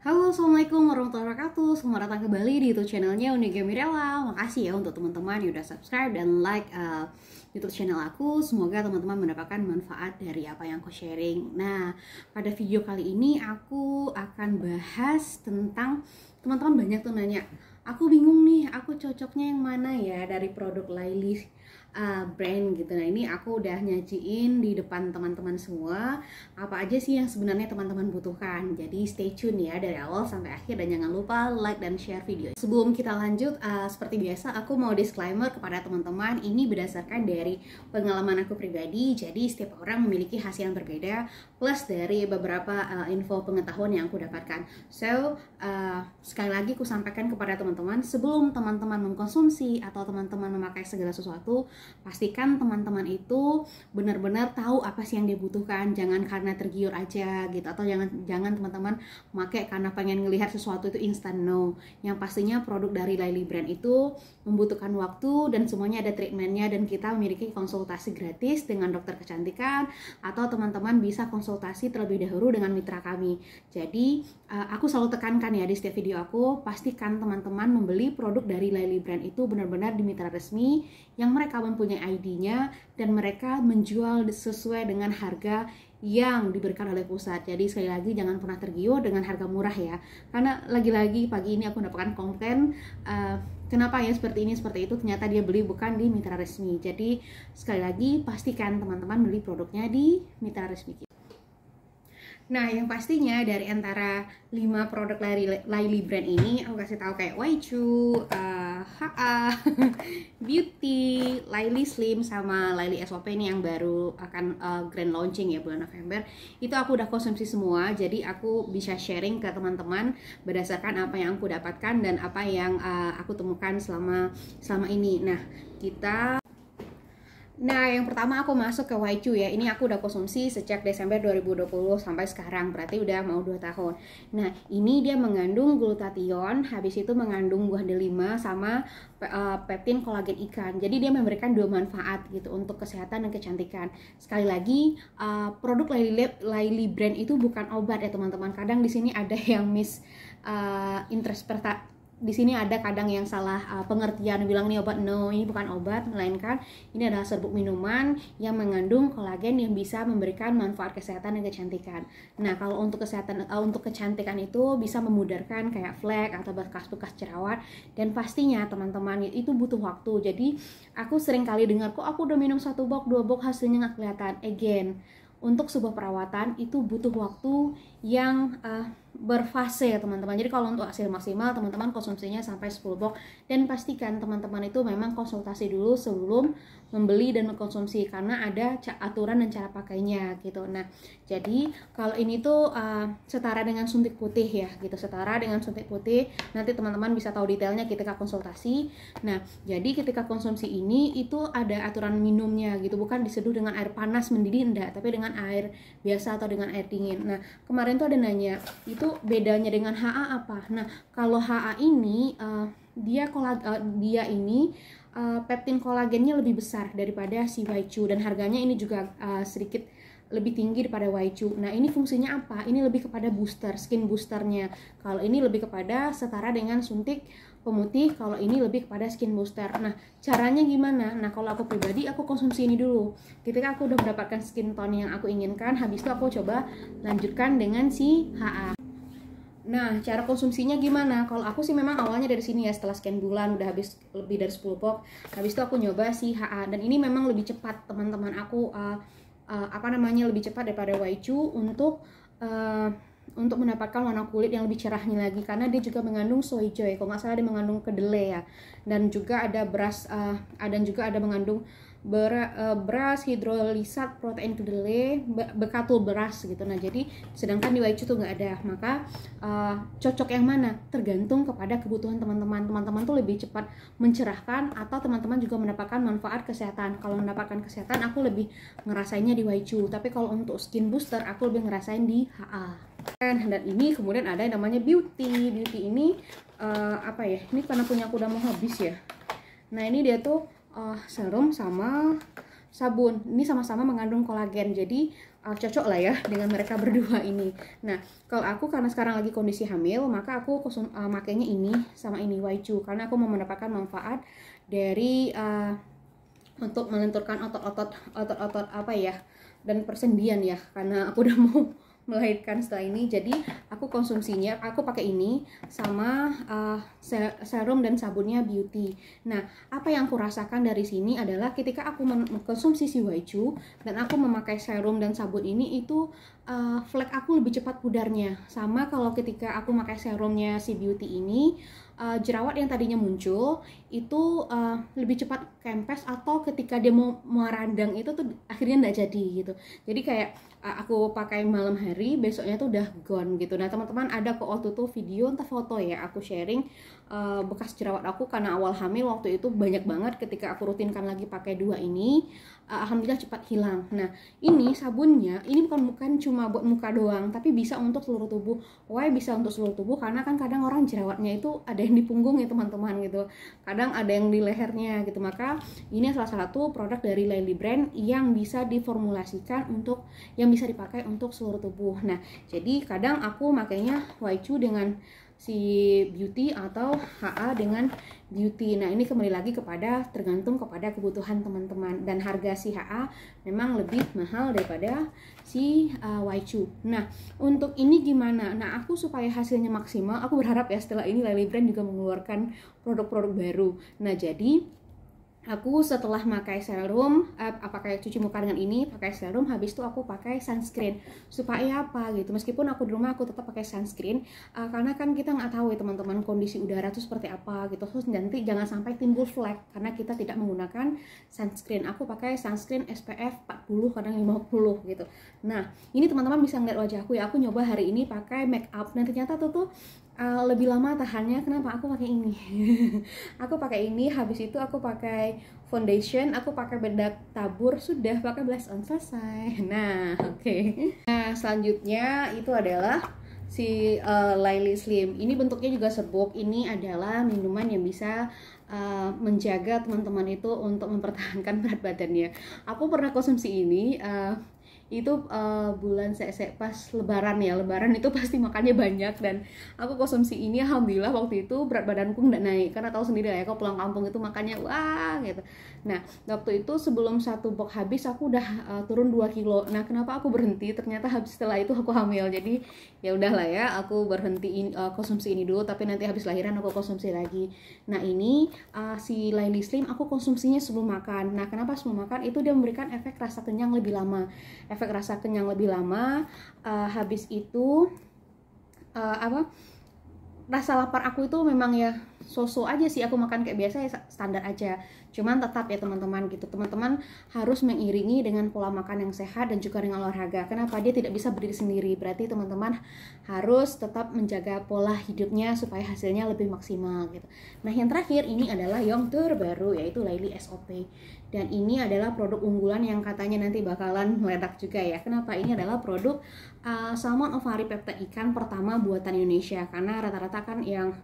Halo, Assalamualaikum warahmatullahi wabarakatuh Selamat datang kembali di YouTube channelnya Uniga Mirella Makasih ya untuk teman-teman yang udah subscribe dan like uh, YouTube channel aku Semoga teman-teman mendapatkan manfaat dari apa yang aku sharing Nah, pada video kali ini aku akan bahas tentang Teman-teman banyak tuh nanya Aku bingung nih, aku cocoknya yang mana ya dari produk Lailis uh, brand gitu nah ini aku udah nyajiin di depan teman-teman semua apa aja sih yang sebenarnya teman-teman butuhkan jadi stay tune ya dari awal sampai akhir dan jangan lupa like dan share video sebelum kita lanjut uh, seperti biasa aku mau disclaimer kepada teman-teman ini berdasarkan dari pengalaman aku pribadi jadi setiap orang memiliki hasil yang berbeda plus dari beberapa uh, info pengetahuan yang aku dapatkan so uh, sekali lagi aku sampaikan kepada teman-teman sebelum teman-teman mengkonsumsi atau teman-teman memakai segala sesuatu pastikan teman-teman itu benar-benar tahu apa sih yang dibutuhkan jangan karena tergiur aja gitu atau jangan jangan teman-teman make karena pengen ngelihat sesuatu itu instan no yang pastinya produk dari Laili Brand itu membutuhkan waktu dan semuanya ada treatmentnya dan kita memiliki konsultasi gratis dengan dokter kecantikan atau teman-teman bisa konsultasi terlebih dahulu dengan mitra kami jadi eh, aku selalu tekankan ya di setiap video aku pastikan teman-teman membeli produk dari Laili Brand itu benar-benar di mitra resmi yang mereka mempunyai ID-nya dan mereka menjual sesuai dengan harga yang diberikan oleh pusat. Jadi sekali lagi jangan pernah tergiur dengan harga murah ya. Karena lagi-lagi pagi ini aku mendapatkan konten uh, kenapa ya seperti ini seperti itu ternyata dia beli bukan di mitra resmi. Jadi sekali lagi pastikan teman-teman beli produknya di mitra resmi. Nah, yang pastinya dari antara 5 produk Laili, brand ini, aku kasih tahu kayak Waichu, uh, HA, Beauty, Laili Slim sama Laili SOP ini yang baru akan uh, grand launching ya bulan November. Itu aku udah konsumsi semua, jadi aku bisa sharing ke teman-teman berdasarkan apa yang aku dapatkan dan apa yang uh, aku temukan selama selama ini. Nah, kita Nah, yang pertama aku masuk ke Waichu ya. Ini aku udah konsumsi sejak Desember 2020 sampai sekarang, berarti udah mau 2 tahun. Nah, ini dia mengandung glutathione, habis itu mengandung buah delima sama uh, peptin kolagen ikan. Jadi dia memberikan dua manfaat gitu untuk kesehatan dan kecantikan. Sekali lagi, uh, produk Laili, Laili brand itu bukan obat ya, teman-teman. Kadang di sini ada yang miss uh, eh, interpretasi di sini ada kadang yang salah uh, pengertian bilang ini obat no ini bukan obat melainkan ini adalah serbuk minuman yang mengandung kolagen yang bisa memberikan manfaat kesehatan dan kecantikan. Nah kalau untuk kesehatan uh, untuk kecantikan itu bisa memudarkan kayak flek atau bekas-bekas jerawat dan pastinya teman-teman ya, itu butuh waktu. Jadi aku sering kali dengar kok aku udah minum satu box dua box hasilnya nggak kelihatan. Again untuk sebuah perawatan itu butuh waktu yang uh, berfase ya teman-teman jadi kalau untuk hasil maksimal teman-teman konsumsinya sampai 10 box dan pastikan teman-teman itu memang konsultasi dulu sebelum membeli dan mengkonsumsi karena ada aturan dan cara pakainya gitu nah jadi kalau ini tuh uh, setara dengan suntik putih ya gitu setara dengan suntik putih nanti teman-teman bisa tahu detailnya ketika konsultasi nah jadi ketika konsumsi ini itu ada aturan minumnya gitu bukan diseduh dengan air panas mendidih enggak tapi dengan air biasa atau dengan air dingin nah kemarin tuh ada nanya itu bedanya dengan HA apa? Nah, kalau HA ini uh, dia kolag uh, eh, dia ini uh, peptin kolagennya lebih besar daripada si Waichu dan harganya ini juga uh, sedikit lebih tinggi daripada Waichu. Nah, ini fungsinya apa? Ini lebih kepada booster, skin boosternya. Kalau ini lebih kepada setara dengan suntik pemutih, kalau ini lebih kepada skin booster. Nah, caranya gimana? Nah, kalau aku pribadi, aku konsumsi ini dulu. Ketika aku udah mendapatkan skin tone yang aku inginkan, habis itu aku coba lanjutkan dengan si HA. Nah, cara konsumsinya gimana? Kalau aku sih memang awalnya dari sini ya, setelah scan bulan udah habis lebih dari 10 box. Habis itu aku nyoba si HA dan ini memang lebih cepat teman-teman aku uh, uh, apa namanya lebih cepat daripada Waichu untuk uh, untuk mendapatkan warna kulit yang lebih cerahnya lagi karena dia juga mengandung joy Kalau nggak salah dia mengandung kedelai ya. Dan juga ada beras uh, dan juga ada mengandung E, beras, hidrolisat, protein kedelai, bekatul beras gitu. Nah, jadi sedangkan di Waicu tuh nggak ada. Maka uh, cocok yang mana? Tergantung kepada kebutuhan teman-teman. Teman-teman tuh lebih cepat mencerahkan atau teman-teman juga mendapatkan manfaat kesehatan. Kalau mendapatkan kesehatan, aku lebih ngerasainnya di Waicu Tapi kalau untuk skin booster, aku lebih ngerasain di HA. Dan ini kemudian ada yang namanya beauty. Beauty ini uh, apa ya? Ini karena punya aku udah mau habis ya. Nah, ini dia tuh uh, serum sama sabun. Ini sama-sama mengandung kolagen, jadi uh, cocok lah ya dengan mereka berdua ini. Nah, kalau aku karena sekarang lagi kondisi hamil, maka aku kosong uh, eh, makainya ini sama ini Waichu karena aku mau mendapatkan manfaat dari uh, untuk melenturkan otot-otot otot-otot apa ya dan persendian ya karena aku udah mau melahirkan setelah ini jadi aku konsumsinya aku pakai ini sama uh, serum dan sabunnya beauty nah apa yang aku rasakan dari sini adalah ketika aku mengkonsumsi si Waichu dan aku memakai serum dan sabun ini itu uh, flek aku lebih cepat pudarnya sama kalau ketika aku pakai serumnya si beauty ini uh, jerawat yang tadinya muncul itu uh, lebih cepat kempes atau ketika dia mau merandang itu tuh akhirnya nggak jadi gitu jadi kayak uh, aku pakai malam hari besoknya tuh udah gone gitu nah teman-teman ada kok waktu tuh video entah foto ya aku sharing uh, bekas jerawat aku karena awal hamil waktu itu banyak banget ketika aku rutinkan lagi pakai dua ini uh, alhamdulillah cepat hilang nah ini sabunnya ini bukan bukan cuma buat muka doang tapi bisa untuk seluruh tubuh why bisa untuk seluruh tubuh karena kan kadang orang jerawatnya itu ada yang di punggung ya teman-teman gitu kadang ada yang di lehernya gitu maka ini salah satu produk dari Lily Brand yang bisa diformulasikan untuk yang bisa dipakai untuk seluruh tubuh nah jadi kadang aku makainya Waichu dengan si beauty atau HA dengan beauty. Nah, ini kembali lagi kepada tergantung kepada kebutuhan teman-teman dan harga si HA memang lebih mahal daripada si uh, eh, Waichu. Nah, untuk ini gimana? Nah, aku supaya hasilnya maksimal, aku berharap ya setelah ini Lily Brand juga mengeluarkan produk-produk baru. Nah, jadi aku setelah pakai serum eh, apakah cuci muka dengan ini pakai serum habis itu aku pakai sunscreen supaya apa gitu meskipun aku di rumah aku tetap pakai sunscreen uh, karena kan kita nggak tahu ya teman-teman kondisi udara itu seperti apa gitu terus nanti jangan sampai timbul flek karena kita tidak menggunakan sunscreen aku pakai sunscreen SPF 40 kadang 50 gitu nah ini teman-teman bisa ngeliat wajah aku ya aku nyoba hari ini pakai make up dan ternyata tuh tuh uh, lebih lama tahannya kenapa aku pakai ini aku pakai ini habis itu aku pakai foundation aku pakai bedak tabur sudah pakai blush on selesai nah oke okay. nah selanjutnya itu adalah si uh, eh, Lily Slim ini bentuknya juga sebok ini adalah minuman yang bisa uh, menjaga teman-teman itu untuk mempertahankan berat badannya aku pernah konsumsi ini uh, itu uh, bulan saya, -se pas lebaran ya lebaran itu pasti makannya banyak dan aku konsumsi ini alhamdulillah waktu itu berat badanku nggak naik karena tahu sendiri ya kalau pulang kampung itu makannya wah gitu nah waktu itu sebelum satu box habis aku udah uh, turun 2 kilo nah kenapa aku berhenti ternyata habis setelah itu aku hamil jadi ya udahlah ya aku in, uh, konsumsi ini dulu tapi nanti habis lahiran aku konsumsi lagi nah ini uh, si Lily Slim aku konsumsinya sebelum makan nah kenapa sebelum makan itu dia memberikan efek rasa kenyang lebih lama efek rasa kenyang lebih lama uh, habis itu uh, apa rasa lapar aku itu memang ya so aja sih aku makan kayak biasa ya standar aja cuman tetap ya teman-teman gitu teman-teman harus mengiringi dengan pola makan yang sehat dan juga dengan olahraga kenapa dia tidak bisa berdiri sendiri berarti teman-teman harus tetap menjaga pola hidupnya supaya hasilnya lebih maksimal gitu nah yang terakhir ini adalah yang terbaru yaitu Laili SOP dan ini adalah produk unggulan yang katanya nanti bakalan meledak juga ya kenapa ini adalah produk uh, salmon ovari peptide ikan pertama buatan Indonesia karena rata-rata kan yang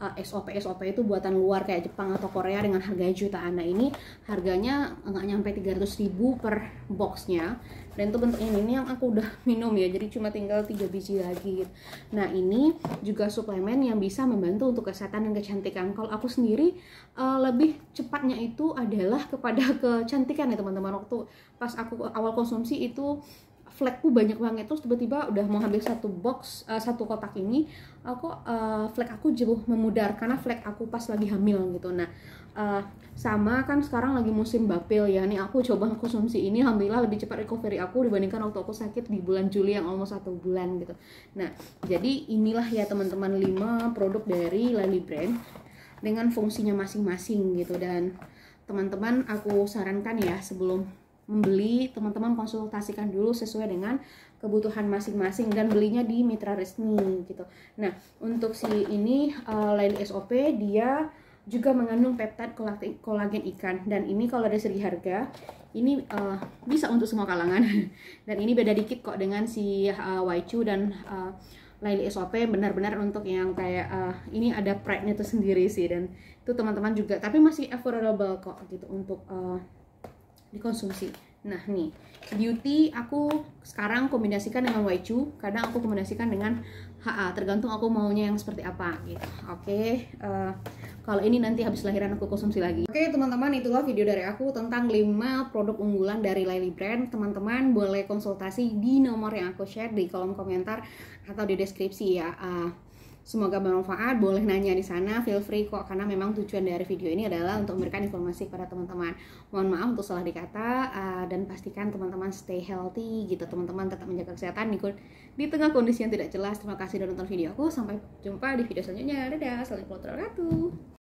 Eh, SOP SOP itu buatan luar kayak Jepang atau Korea dengan harga jutaan nah ini harganya nggak nyampe 300 ribu per boxnya dan itu bentuknya ini, ini yang aku udah minum ya jadi cuma tinggal 3 biji lagi nah ini juga suplemen yang bisa membantu untuk kesehatan dan kecantikan kalau aku sendiri uh, lebih cepatnya itu adalah kepada kecantikan ya teman-teman waktu pas aku awal konsumsi itu flagku banyak banget terus tiba-tiba udah mau ambil satu box uh, satu kotak ini aku uh, flag aku jauh memudar karena flag aku pas lagi hamil gitu nah uh, sama kan sekarang lagi musim bapil ya nih aku coba konsumsi ini alhamdulillah lebih cepat recovery aku dibandingkan waktu aku sakit di bulan Juli yang almost satu bulan gitu nah jadi inilah ya teman-teman 5 produk dari Lali Brand dengan fungsinya masing-masing gitu dan teman-teman aku sarankan ya sebelum membeli teman-teman konsultasikan dulu sesuai dengan kebutuhan masing-masing dan belinya di mitra resmi gitu. Nah untuk si ini uh, lain SOP dia juga mengandung peptide kolagen ikan dan ini kalau dari segi harga ini uh, bisa untuk semua kalangan dan ini beda dikit kok dengan si uh, Waichu dan uh, Laili SOP benar-benar untuk yang kayak uh, ini ada pride-nya tuh sendiri sih dan itu teman-teman juga tapi masih affordable kok gitu untuk uh, dikonsumsi nah nih beauty aku sekarang kombinasikan dengan waichu kadang aku kombinasikan dengan HA tergantung aku maunya yang seperti apa gitu oke okay, uh, eh, kalau ini nanti habis lahiran aku konsumsi lagi oke okay, teman-teman itulah video dari aku tentang 5 produk unggulan dari Lily Brand teman-teman boleh konsultasi di nomor yang aku share di kolom komentar atau di deskripsi ya uh, Semoga bermanfaat, boleh nanya di sana, feel free kok karena memang tujuan dari video ini adalah untuk memberikan informasi kepada teman-teman. Mohon maaf untuk salah dikata uh, dan pastikan teman-teman stay healthy gitu, teman-teman tetap menjaga kesehatan di, di tengah kondisi yang tidak jelas. Terima kasih sudah nonton video aku, sampai jumpa di video selanjutnya. Dadah, assalamualaikum warahmatullahi wabarakatuh.